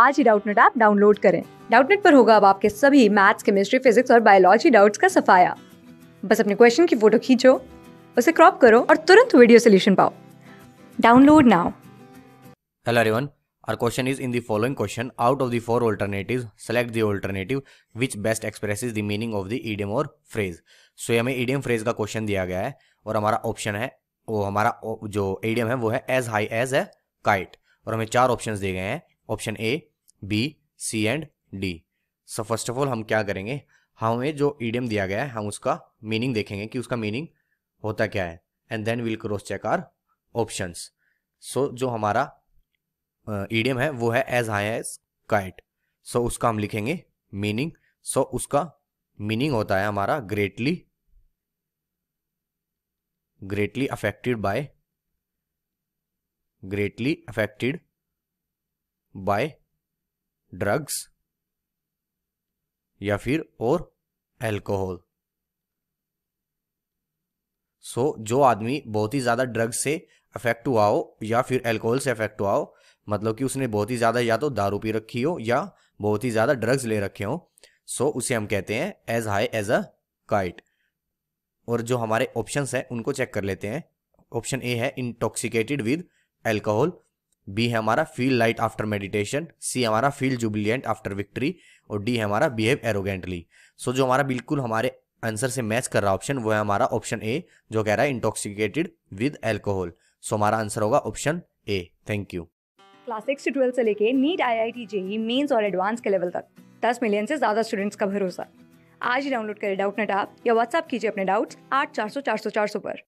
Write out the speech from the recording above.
आज ही Doubtnut app download करें डाउटनेट पर होगा अब आपके सभी मैथ्स केमिस्ट्री फिजिक्स और बायोलॉजी डाउट्स का सफाया बस अपने क्वेश्चन की फोटो खींचो उसे क्रॉप करो और तुरंत वीडियो सोल्यूशन पाओ download now hello everyone our question is in the question out of the alternative select the alternative which best express the meaning of the idiom और फ्रेज सो हमें idiom phrase का question दिया गया है और हमारा option है वो हमारा जो एडियम है वो है as high as a kite और हमें चार ऑप्शन दिए गए हैं option A B C and D so first of all हम क्या करेंगे हमें जो ईडियम दिया गया है हम उसका मीनिंग देखेंगे कि उसका मीनिंग होता क्या है and then we'll cross check our options so जो हमारा ईडियम uh, है वो है as high as kite so उसका हम लिखेंगे मीनिंग सो so, उसका मीनिंग होता है हमारा greatly greatly affected by greatly affected by drugs या फिर और एल्कोहल सो जो आदमी बहुत ही ज़्यादा ड्रग्स से अफेक्ट हुआ हो या फिर अल्कोहल से अफेक्ट हुआ हो मतलब कि उसने बहुत ही ज़्यादा या तो दारू पी रखी हो या बहुत ही ज़्यादा ड्रग्स ले रखे हो सो उसे हम कहते हैं as high as a kite और जो हमारे ऑप्शंस हैं उनको चेक कर लेते हैं ऑप्शन ए है इंटॉक्सिकेटेड विद एल्कोहल बी है हमारा feel light after meditation C हमारा फील जुबिलियंट आफ्टर विक्ट्री और डी है हमारा बिहेव एरोगेंटली सो जो हमारा बिल्कुल हमारे आंसर से मैच कर रहा ऑप्शन वो है हमारा ऑप्शन ए जो कह रहा है इंटॉक्सिकेटेड विद एल्कोहल सो हमारा आंसर होगा option A thank you class six से ट्वेल्थ से लेके NEET I I T JEE mains और एडवांस के लेवल तक दस मिलियन से ज्यादा स्टूडेंट्स का भरोसा आज ही डाउनलोड करें डाउट नेट आप या व्हाट्सअप कीजिए अपने डाउट्स आठ चार सौ चार सौ चार सौ पर